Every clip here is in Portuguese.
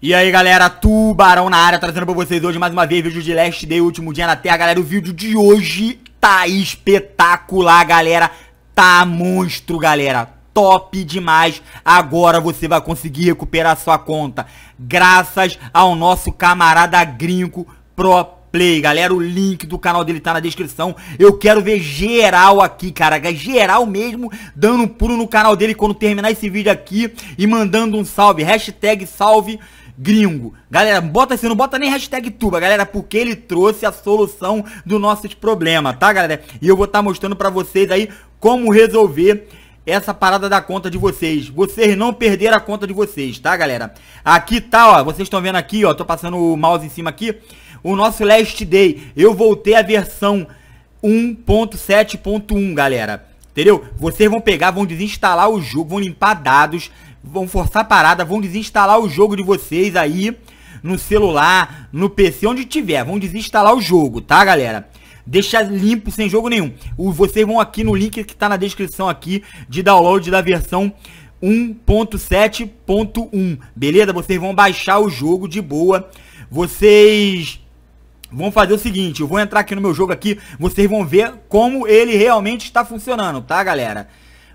E aí galera, Tubarão na área, trazendo pra vocês hoje mais uma vez vídeo de Last Day, último dia na Terra Galera, o vídeo de hoje tá espetacular galera, tá monstro galera Top demais, agora você vai conseguir recuperar sua conta Graças ao nosso camarada Grinco Pro Play, galera, o link do canal dele tá na descrição. Eu quero ver geral aqui, cara, é geral mesmo, dando um pulo no canal dele quando terminar esse vídeo aqui e mandando um salve, hashtag salve gringo. Galera, bota assim, não bota nem hashtag tuba, galera, porque ele trouxe a solução do nosso problema, tá, galera? E eu vou estar tá mostrando pra vocês aí como resolver essa parada da conta de vocês. Vocês não perderam a conta de vocês, tá, galera? Aqui tá, ó, vocês estão vendo aqui, ó, tô passando o mouse em cima aqui, o nosso Last Day. Eu voltei a versão 1.7.1, galera. Entendeu? Vocês vão pegar, vão desinstalar o jogo, vão limpar dados, vão forçar a parada, vão desinstalar o jogo de vocês aí no celular, no PC, onde tiver. Vão desinstalar o jogo, tá, galera? Deixar limpo, sem jogo nenhum. O, vocês vão aqui no link que tá na descrição aqui de download da versão 1.7.1, beleza? Vocês vão baixar o jogo de boa. Vocês vão fazer o seguinte, eu vou entrar aqui no meu jogo aqui, vocês vão ver como ele realmente está funcionando, tá, galera?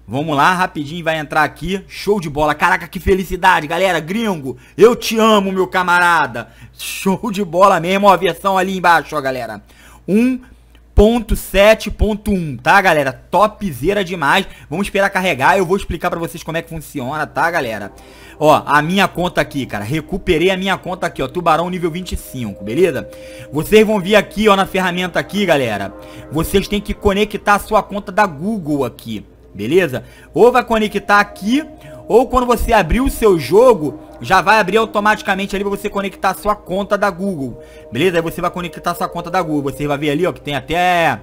Vamos lá, rapidinho vai entrar aqui. Show de bola. Caraca, que felicidade, galera. Gringo, eu te amo, meu camarada. Show de bola mesmo. Ó, a versão ali embaixo, ó, galera. 1.7.1, tá, galera? Topzera demais. Vamos esperar carregar. Eu vou explicar pra vocês como é que funciona, tá, galera? Ó, a minha conta aqui, cara. Recuperei a minha conta aqui, ó. Tubarão nível 25, beleza? Vocês vão vir aqui, ó, na ferramenta aqui, galera. Vocês têm que conectar a sua conta da Google aqui beleza? Ou vai conectar aqui, ou quando você abrir o seu jogo, já vai abrir automaticamente ali para você conectar a sua conta da Google, beleza? Aí você vai conectar a sua conta da Google, você vai ver ali, ó, que tem até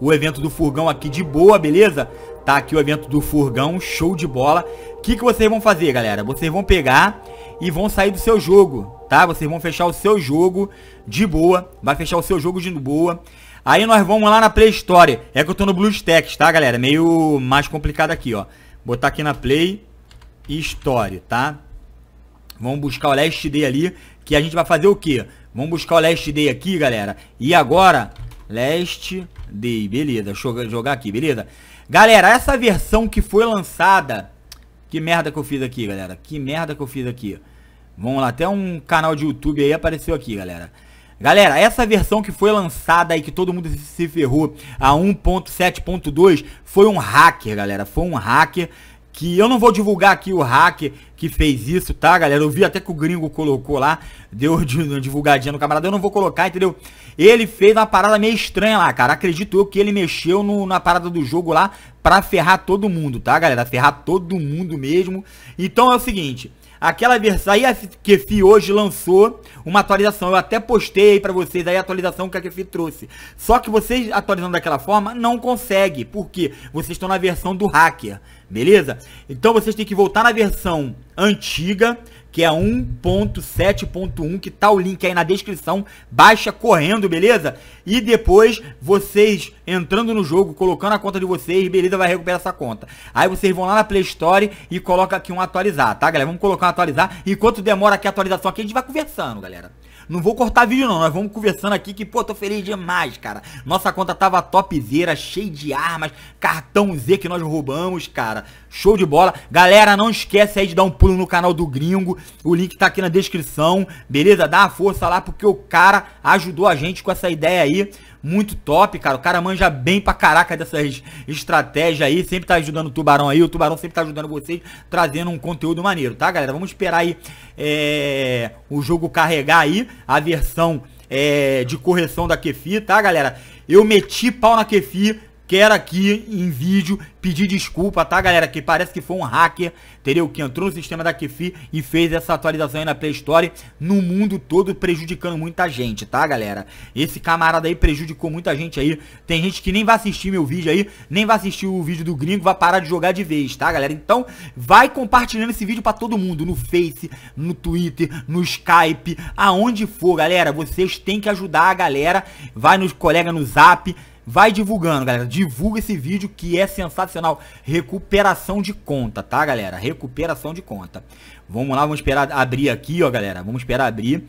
o evento do furgão aqui de boa, beleza? Tá aqui o evento do furgão, show de bola. O que, que vocês vão fazer, galera? Vocês vão pegar e vão sair do seu jogo, tá? Vocês vão fechar o seu jogo de boa, vai fechar o seu jogo de boa. Aí nós vamos lá na Play Store. É que eu tô no BlueStacks, tá, galera? Meio mais complicado aqui, ó. Botar aqui na Play Store, tá? Vamos buscar o Last Day ali, que a gente vai fazer o quê? Vamos buscar o Last Day aqui, galera. E agora, Last Day, beleza. Deixa eu jogar aqui, beleza? Galera, essa versão que foi lançada... Que merda que eu fiz aqui, galera. Que merda que eu fiz aqui. Vamos lá, até um canal de YouTube aí apareceu aqui, galera. Galera, essa versão que foi lançada e que todo mundo se ferrou a 1.7.2 foi um hacker, galera. Foi um hacker que eu não vou divulgar aqui o hacker que fez isso, tá, galera? Eu vi até que o gringo colocou lá, deu de divulgadinha no camarada, eu não vou colocar, entendeu? Ele fez uma parada meio estranha lá, cara. Acredito eu que ele mexeu no, na parada do jogo lá pra ferrar todo mundo, tá, galera? Ferrar todo mundo mesmo. Então é o seguinte, Aquela versão, aí a Kefi hoje lançou uma atualização. Eu até postei aí vocês aí a atualização que a Kefi trouxe. Só que vocês atualizando daquela forma não consegue, porque vocês estão na versão do hacker, beleza? Então vocês têm que voltar na versão antiga que é 1.7.1, que tá o link aí na descrição, baixa correndo, beleza? E depois vocês entrando no jogo, colocando a conta de vocês, beleza, vai recuperar essa conta. Aí vocês vão lá na Play Store e coloca aqui um atualizar, tá, galera? Vamos colocar um atualizar, enquanto demora aqui a atualização aqui, a gente vai conversando, galera. Não vou cortar vídeo não, nós vamos conversando aqui que, pô, tô feliz demais, cara. Nossa conta tava topzera, cheia de armas, cartão Z que nós roubamos, cara. Show de bola. Galera, não esquece aí de dar um pulo no canal do Gringo. O link tá aqui na descrição, beleza? Dá uma força lá porque o cara ajudou a gente com essa ideia aí muito top, cara. O cara manja bem pra caraca dessas estratégias aí. Sempre tá ajudando o Tubarão aí. O Tubarão sempre tá ajudando vocês, trazendo um conteúdo maneiro, tá, galera? Vamos esperar aí é, o jogo carregar aí. A versão é, de correção da Kefi, tá, galera? Eu meti pau na Kefi Quero aqui em vídeo pedir desculpa, tá, galera? Que parece que foi um hacker, entendeu? Que entrou no sistema da Kefi e fez essa atualização aí na Play Store no mundo todo, prejudicando muita gente, tá, galera? Esse camarada aí prejudicou muita gente aí. Tem gente que nem vai assistir meu vídeo aí, nem vai assistir o vídeo do gringo, vai parar de jogar de vez, tá, galera? Então, vai compartilhando esse vídeo pra todo mundo, no Face, no Twitter, no Skype, aonde for, galera. Vocês têm que ajudar a galera. Vai nos colega no Zap, Vai divulgando, galera. Divulga esse vídeo que é sensacional. Recuperação de conta, tá, galera? Recuperação de conta. Vamos lá, vamos esperar abrir aqui, ó, galera. Vamos esperar abrir.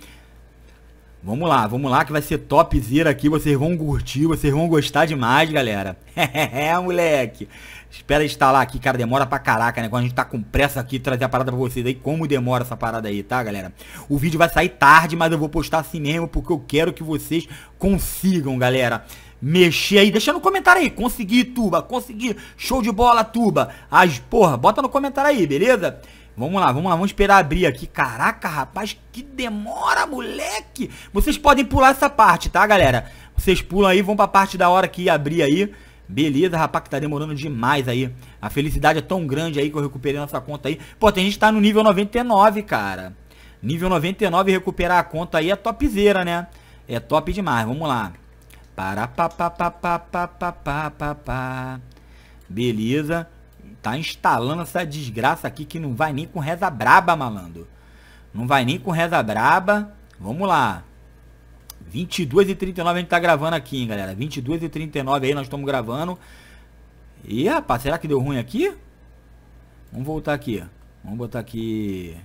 Vamos lá, vamos lá que vai ser topzera aqui. Vocês vão curtir, vocês vão gostar demais, galera. É, moleque. Espera instalar aqui, cara, demora pra caraca, né? Quando a gente tá com pressa aqui, trazer a parada pra vocês aí, como demora essa parada aí, tá, galera? O vídeo vai sair tarde, mas eu vou postar assim mesmo, porque eu quero que vocês consigam, galera mexer aí. Deixa no comentário aí. Consegui, Tuba. Consegui. Show de bola, Tuba. As, porra, bota no comentário aí, beleza? Vamos lá, vamos lá, vamos esperar abrir aqui. Caraca, rapaz, que demora, moleque. Vocês podem pular essa parte, tá, galera? Vocês pulam aí, vão pra parte da hora que abrir aí. Beleza, rapaz, que tá demorando demais aí. A felicidade é tão grande aí que eu recuperei nossa conta aí. Pô, tem gente que tá no nível 99, cara. Nível 99 recuperar a conta aí é topzera, né? É top demais, vamos lá. Para pa pa pa pa pa pa pa pa pa. Beleza. Tá instalando essa desgraça aqui que não vai nem com reza braba, malandro. Não vai nem com reza braba. Vamos lá. 22 e 39 a gente tá gravando aqui, hein, galera. 22 e 39 aí nós estamos gravando. E, rapaz, será que deu ruim aqui? Vamos voltar aqui. Vamos botar aqui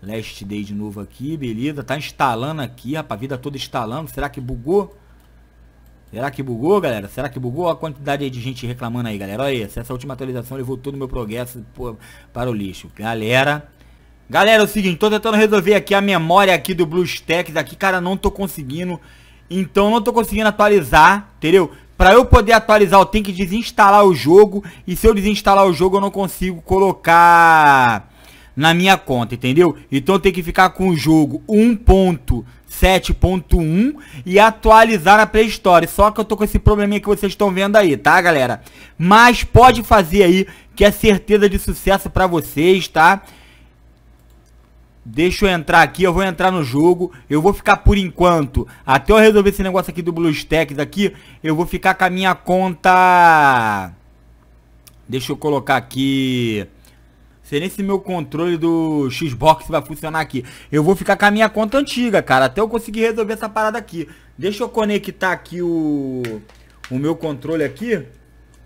Last Day de novo aqui, beleza. Tá instalando aqui, rapaz, a vida toda instalando. Será que bugou? Será que bugou, galera? Será que bugou? Olha a quantidade de gente reclamando aí, galera. Olha isso. Essa última atualização levou todo o meu progresso para o lixo. Galera, Galera, é o seguinte, tô tentando resolver aqui a memória aqui do BlueStacks aqui, cara, não tô conseguindo. Então não tô conseguindo atualizar, entendeu? Pra eu poder atualizar, eu tenho que desinstalar o jogo. E se eu desinstalar o jogo, eu não consigo colocar na minha conta, entendeu? Então tem que ficar com o jogo 1.7.1 e atualizar na Play Store. Só que eu tô com esse probleminha que vocês estão vendo aí, tá, galera? Mas pode fazer aí, que é certeza de sucesso pra vocês, tá? Deixa eu entrar aqui, eu vou entrar no jogo, eu vou ficar por enquanto, até eu resolver esse negócio aqui do BlueStacks aqui, eu vou ficar com a minha conta... Deixa eu colocar aqui sei nem se meu controle do Xbox vai funcionar aqui. Eu vou ficar com a minha conta antiga, cara, até eu conseguir resolver essa parada aqui. Deixa eu conectar aqui o, o meu controle aqui,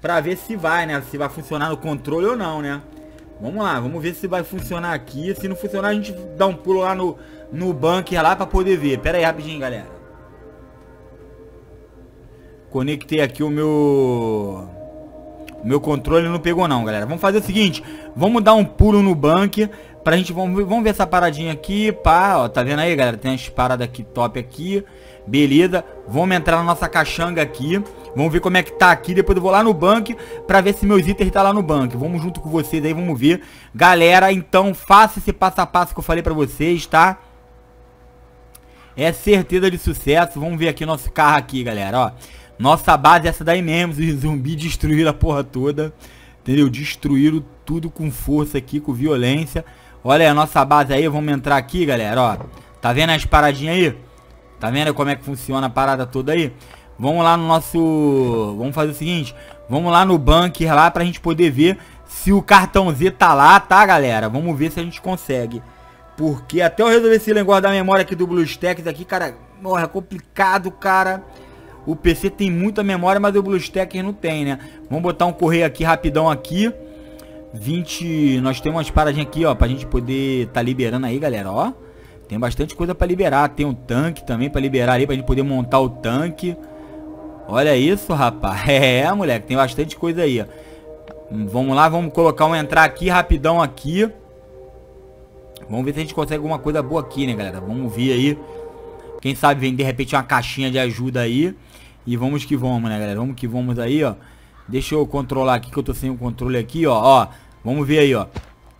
pra ver se vai, né? Se vai funcionar no controle ou não, né? Vamos lá, vamos ver se vai funcionar aqui. Se não funcionar, a gente dá um pulo lá no, no bunker lá pra poder ver. Pera aí, rapidinho, galera. Conectei aqui o meu... O meu controle não pegou não, galera. Vamos fazer o seguinte, vamos dar um pulo no bunker pra gente, vamos, vamos ver essa paradinha aqui, pá, ó, tá vendo aí, galera? Tem as paradas aqui top aqui, beleza. Vamos entrar na nossa caixanga aqui, vamos ver como é que tá aqui, depois eu vou lá no bunker pra ver se meus itens tá lá no bunker. Vamos junto com vocês aí, vamos ver. Galera, então, faça esse passo a passo que eu falei pra vocês, Tá? É certeza de sucesso. Vamos ver aqui nosso carro aqui, galera, ó. Nossa base é essa daí mesmo. Zumbi destruíram a porra toda. Entendeu? Destruíram tudo com força aqui, com violência. Olha a nossa base aí. Vamos entrar aqui, galera. Ó, tá vendo as paradinhas aí? Tá vendo como é que funciona a parada toda aí? Vamos lá no nosso... Vamos fazer o seguinte. Vamos lá no bunker lá pra gente poder ver se o cartão Z tá lá, tá, galera? Vamos ver se a gente consegue. Porque até eu resolver esse negócio da memória aqui do BlueStacks aqui, cara... Morra, é complicado, Cara... O PC tem muita memória, mas o BlueStack não tem, né? Vamos botar um correio aqui rapidão aqui. 20, nós temos umas paradinhas aqui, ó, pra gente poder tá liberando aí, galera, ó. Tem bastante coisa pra liberar, tem um tanque também pra liberar ali, pra gente poder montar o tanque. Olha isso, rapaz. É, moleque, tem bastante coisa aí, ó. Vamos lá, vamos colocar um entrar aqui rapidão aqui. Vamos ver se a gente consegue alguma coisa boa aqui, né, galera? Vamos ver aí. Quem sabe vem de repente uma caixinha de ajuda aí. E vamos que vamos, né, galera? Vamos que vamos aí, ó. Deixa eu controlar aqui, que eu tô sem o controle aqui, ó. Ó, vamos ver aí, ó.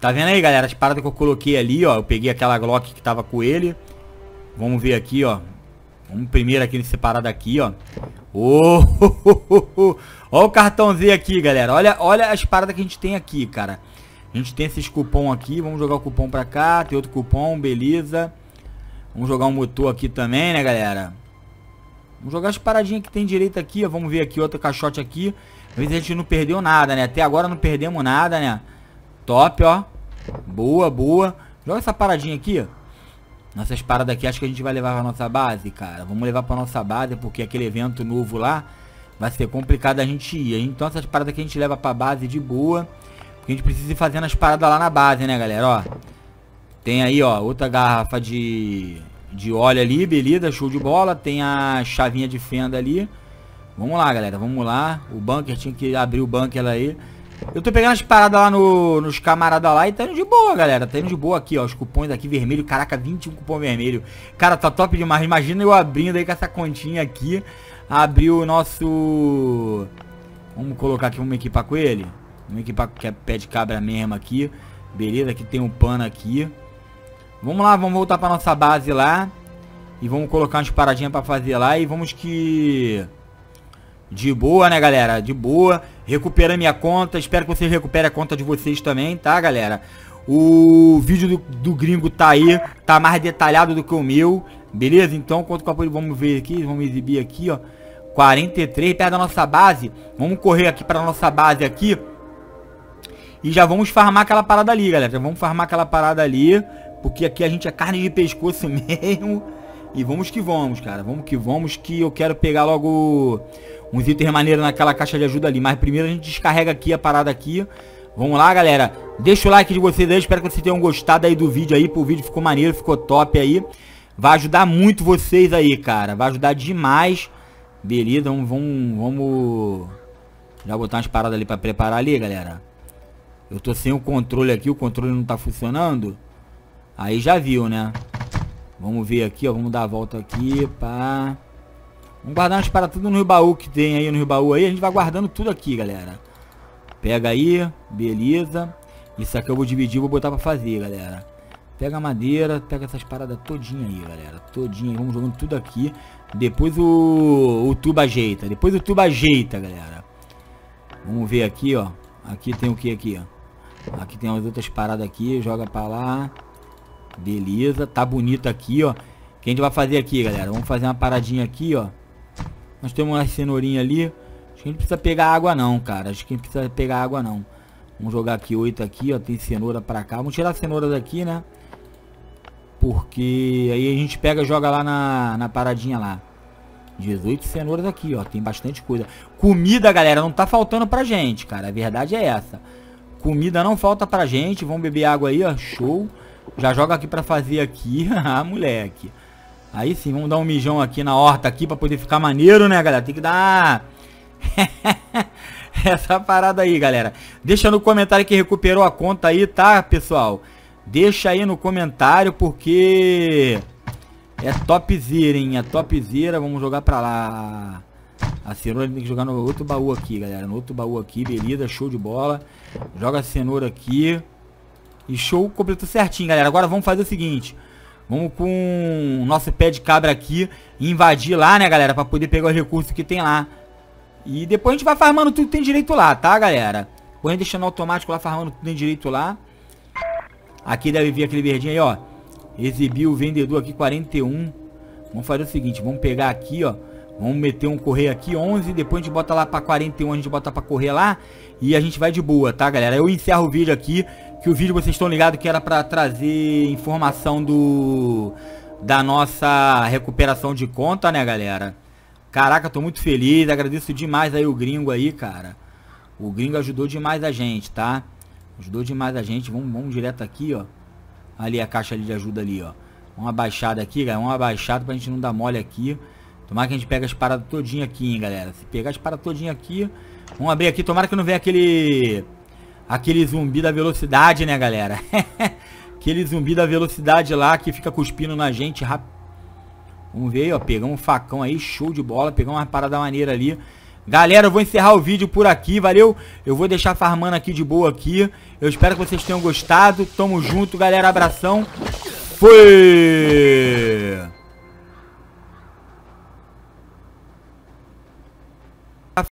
Tá vendo aí, galera? As paradas que eu coloquei ali, ó. Eu peguei aquela Glock que tava com ele. Vamos ver aqui, ó. Vamos primeiro aqui nesse parado aqui, ó. Oh, oh, oh, oh, Olha o cartãozinho aqui, galera. Olha, olha as paradas que a gente tem aqui, cara. A gente tem esses cupom aqui. Vamos jogar o cupom pra cá. Tem outro cupom, beleza. Vamos jogar um motor aqui também, né, galera? Vamos jogar as paradinhas que tem direito aqui, ó. Vamos ver aqui, outro caixote aqui. ver se a gente não perdeu nada, né? Até agora não perdemos nada, né? Top, ó. Boa, boa. Joga essa paradinha aqui, Nossas paradas aqui, acho que a gente vai levar pra nossa base, cara. Vamos levar pra nossa base, porque aquele evento novo lá vai ser complicado a gente ir. Então essas paradas que a gente leva pra base de boa. Porque a gente precisa ir fazendo as paradas lá na base, né, galera? Ó. Tem aí, ó, outra garrafa de de óleo ali, beleza, show de bola. Tem a chavinha de fenda ali. Vamos lá, galera, vamos lá. O bunker, tinha que abrir o bunker aí. Eu tô pegando as paradas lá no, nos camaradas lá e tá indo de boa, galera. Tá indo de boa aqui, ó. Os cupons aqui vermelho. Caraca, 21 cupom vermelho. Cara, tá top demais. Imagina eu abrindo aí com essa continha aqui. Abrir o nosso... Vamos colocar aqui, vamos equipar com ele. Vamos equipar com é pé de cabra mesmo aqui. Beleza, aqui tem um pano aqui. Vamos lá, vamos voltar pra nossa base lá. E vamos colocar umas paradinhas pra fazer lá. E vamos que... De boa, né, galera? De boa. Recupera minha conta. Espero que vocês recuperem a conta de vocês também, tá, galera? O vídeo do, do gringo tá aí. Tá mais detalhado do que o meu. Beleza? Então, quanto com apoio, vamos ver aqui. Vamos exibir aqui, ó. 43, perto da nossa base. Vamos correr aqui pra nossa base aqui. E já vamos farmar aquela parada ali, galera. Já vamos farmar aquela parada ali. Porque aqui a gente é carne de pescoço mesmo. E vamos que vamos, cara. Vamos que vamos, que eu quero pegar logo uns itens maneiros naquela caixa de ajuda ali. Mas primeiro a gente descarrega aqui a parada aqui. Vamos lá, galera. Deixa o like de vocês aí. Espero que vocês tenham gostado aí do vídeo aí. Pô, o vídeo ficou maneiro, ficou top aí. Vai ajudar muito vocês aí, cara. Vai ajudar demais. Beleza, vamos... vamos, vamos... Já botar umas paradas ali pra preparar ali, galera. Eu tô sem o controle aqui. O controle não tá funcionando. Aí já viu, né? Vamos ver aqui, ó. Vamos dar a volta aqui, pá. Vamos guardar umas para tudo no Rio Baú que tem aí no Rio Baú aí. A gente vai guardando tudo aqui, galera. Pega aí, beleza. Isso aqui eu vou dividir, vou botar pra fazer, galera. Pega a madeira, pega essas paradas todinha aí, galera. Todinha aí, vamos jogando tudo aqui. Depois o, o tubo ajeita. Depois o tubo ajeita, galera. Vamos ver aqui, ó. Aqui tem o que aqui, ó. Aqui tem as outras paradas aqui. Joga pra lá. Beleza, tá bonito aqui, ó. O que a gente vai fazer aqui, galera? Vamos fazer uma paradinha aqui, ó. Nós temos uma cenourinha ali. Acho que a gente precisa pegar água não, cara. Acho que a gente precisa pegar água não. Vamos jogar aqui oito aqui, ó. Tem cenoura pra cá. Vamos tirar a cenoura daqui, né? Porque aí a gente pega e joga lá na, na paradinha lá. 18 cenouras aqui, ó. Tem bastante coisa. Comida, galera, não tá faltando pra gente, cara. A verdade é essa. Comida não falta pra gente. Vamos beber água aí, ó. Show. Já joga aqui pra fazer aqui. ah, moleque. Aí sim, vamos dar um mijão aqui na horta aqui pra poder ficar maneiro, né, galera? Tem que dar... Essa parada aí, galera. Deixa no comentário que recuperou a conta aí, tá, pessoal? Deixa aí no comentário porque... É topzera, hein? É topzera. Vamos jogar pra lá. A cenoura tem que jogar no outro baú aqui, galera. No outro baú aqui, beleza. Show de bola. Joga a cenoura aqui. E show completou certinho, galera. Agora vamos fazer o seguinte. Vamos com o nosso pé de cabra aqui invadir lá, né, galera? Pra poder pegar os recursos que tem lá. E depois a gente vai farmando tudo que tem direito lá, tá, galera? Põe deixando automático lá, farmando tudo que tem direito lá. Aqui deve vir aquele verdinho aí, ó. Exibiu o vendedor aqui, 41. Vamos fazer o seguinte, vamos pegar aqui, ó. Vamos meter um correr aqui, 11. Depois a gente bota lá pra 41, a gente bota pra correr lá. E a gente vai de boa, tá, galera? Eu encerro o vídeo aqui que o vídeo vocês estão ligados que era para trazer informação do da nossa recuperação de conta, né, galera? Caraca, tô muito feliz, agradeço demais aí o gringo aí, cara. O gringo ajudou demais a gente, tá? Ajudou demais a gente. Vamos, vamos direto aqui, ó. Ali a caixa ali de ajuda ali, ó. Uma baixada aqui, galera. Uma baixada pra gente não dar mole aqui. Tomara que a gente pegue as paradas todinha aqui, hein, galera. Se pegar as paradas todinha aqui, vamos abrir aqui. Tomara que não venha aquele Aquele zumbi da velocidade, né, galera? Aquele zumbi da velocidade lá que fica cuspindo na gente rápido. Vamos ver aí, ó. Pegamos um facão aí, show de bola. Pegamos uma parada maneira ali. Galera, eu vou encerrar o vídeo por aqui, valeu? Eu vou deixar farmando aqui de boa aqui. Eu espero que vocês tenham gostado. Tamo junto, galera. Abração. Fui!